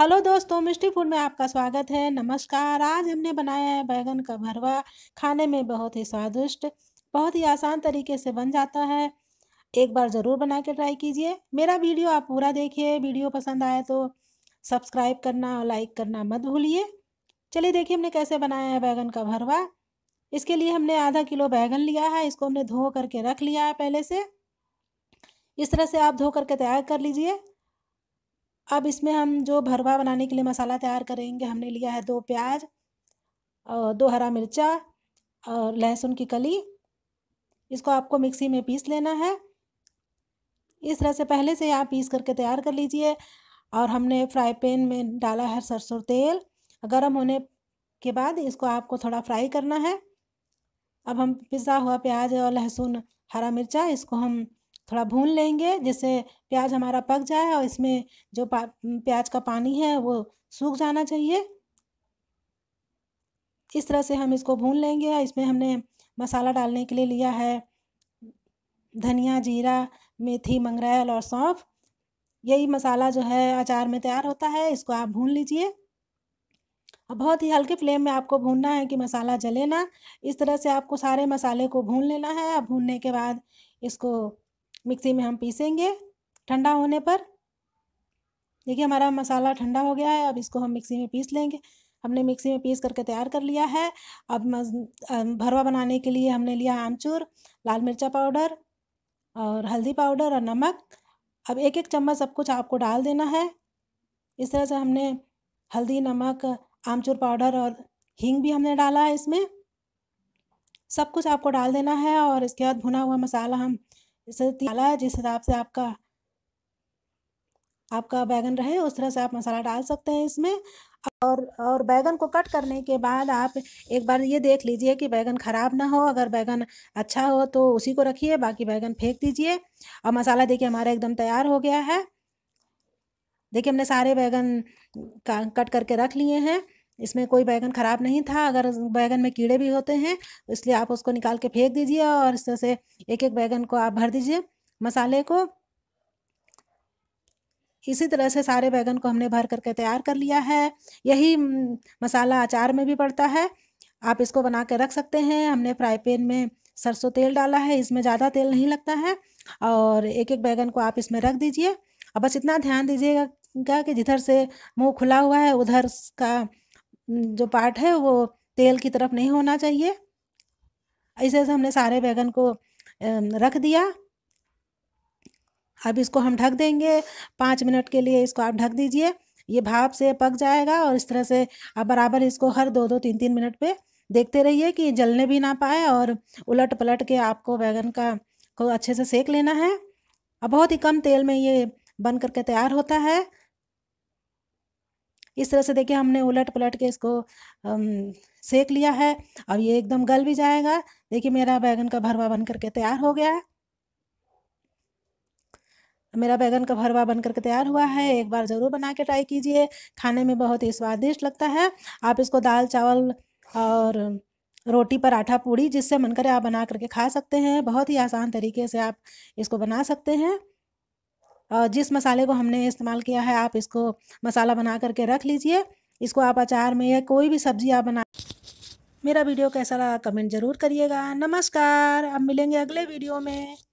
hello दोस्तों मिष्टी food में आपका स्वागत है नमस्कार आज हमने बनाया है बैगन का भरवा खाने में बहुत ही स्वादिष्ट बहुत ही आसान तरीके से बन जाता है एक बार ज़रूर बना के ट्राई कीजिए मेरा वीडियो आप पूरा देखिए वीडियो पसंद आए तो सब्सक्राइब करना और लाइक करना मत भूलिए चलिए देखिए हमने कैसे बनाया है बैगन का भरवा इसके लिए हमने आधा किलो बैगन लिया है इसको हमने धो करके रख लिया है पहले से इस तरह से आप धो करके तैयार कर लीजिए अब इसमें हम जो भरवा बनाने के लिए मसाला तैयार करेंगे हमने लिया है दो प्याज और दो हरा मिर्चा और लहसुन की कली इसको आपको मिक्सी में पीस लेना है इस तरह से पहले से आप पीस करके तैयार कर लीजिए और हमने फ्राई पैन में डाला है सरसों तेल गर्म होने के बाद इसको आपको थोड़ा फ्राई करना है अब हम पिसा हुआ प्याज और लहसुन हरा मिर्चा इसको हम थोड़ा भून लेंगे जिससे प्याज हमारा पक जाए और इसमें जो प्याज का पानी है वो सूख जाना चाहिए इस तरह से हम इसको भून लेंगे और इसमें हमने मसाला डालने के लिए लिया है धनिया जीरा मेथी मंगरेल और सौंफ यही मसाला जो है अचार में तैयार होता है इसको आप भून लीजिए अब बहुत ही हल्के फ्लेम में आपको भूनना है कि मसाला जले ना इस तरह से आपको सारे मसाले को भून लेना है भूनने के बाद इसको मिक्सी में हम पीसेंगे ठंडा होने पर देखिए हमारा मसाला ठंडा हो गया है अब इसको हम मिक्सी में पीस लेंगे हमने मिक्सी में पीस करके तैयार कर लिया है अब भरवा बनाने के लिए हमने लिया है आमचूर लाल मिर्चा पाउडर और हल्दी पाउडर और नमक अब एक एक चम्मच सब कुछ आपको डाल देना है इस तरह से हमने हल्दी नमक आमचूर पाउडर और हींग भी हमने डाला है इसमें सब कुछ आपको डाल देना है और इसके बाद भुना हुआ मसाला हम जिस है जिस हिसाब से आपका आपका बैगन रहे उस तरह से आप मसाला डाल सकते हैं इसमें और और बैगन को कट करने के बाद आप एक बार ये देख लीजिए कि बैगन ख़राब ना हो अगर बैगन अच्छा हो तो उसी को रखिए बाकी बैगन फेंक दीजिए और मसाला देखिए हमारा एकदम तैयार हो गया है देखिए हमने सारे बैगन का कट करके रख लिए हैं इसमें कोई बैगन ख़राब नहीं था अगर बैगन में कीड़े भी होते हैं तो इसलिए आप उसको निकाल के फेंक दीजिए और इस तरह से एक एक बैगन को आप भर दीजिए मसाले को इसी तरह से सारे बैगन को हमने भर करके तैयार कर लिया है यही मसाला अचार में भी पड़ता है आप इसको बना के रख सकते हैं हमने फ्राई पैन में सरसों तेल डाला है इसमें ज़्यादा तेल नहीं लगता है और एक एक बैगन को आप इसमें रख दीजिए अब बस इतना ध्यान दीजिएगा कि जिधर से मुंह खुला हुआ है उधर का जो पार्ट है वो तेल की तरफ नहीं होना चाहिए ऐसे ऐसे हमने सारे बैगन को रख दिया अब इसको हम ढक देंगे पाँच मिनट के लिए इसको आप ढक दीजिए ये भाप से पक जाएगा और इस तरह से आप बराबर इसको हर दो दो तीन तीन मिनट पे देखते रहिए कि जलने भी ना पाए और उलट पलट के आपको बैगन का को अच्छे से सेक लेना है अब बहुत ही कम तेल में ये बन करके तैयार होता है इस तरह से देखिए हमने उलट पलट के इसको सेक लिया है अब ये एकदम गल भी जाएगा देखिए मेरा बैगन का भरवा बन करके तैयार हो गया है मेरा बैगन का भरवा बन करके तैयार हुआ है एक बार ज़रूर बना के ट्राई कीजिए खाने में बहुत ही स्वादिष्ट लगता है आप इसको दाल चावल और रोटी पराठा पूड़ी जिससे मन करे आप बना करके खा सकते हैं बहुत ही आसान तरीके से आप इसको बना सकते हैं जिस मसाले को हमने इस्तेमाल किया है आप इसको मसाला बना करके रख लीजिए इसको आप अचार में या कोई भी सब्जी आप बना मेरा वीडियो कैसा लगा कमेंट ज़रूर करिएगा नमस्कार अब मिलेंगे अगले वीडियो में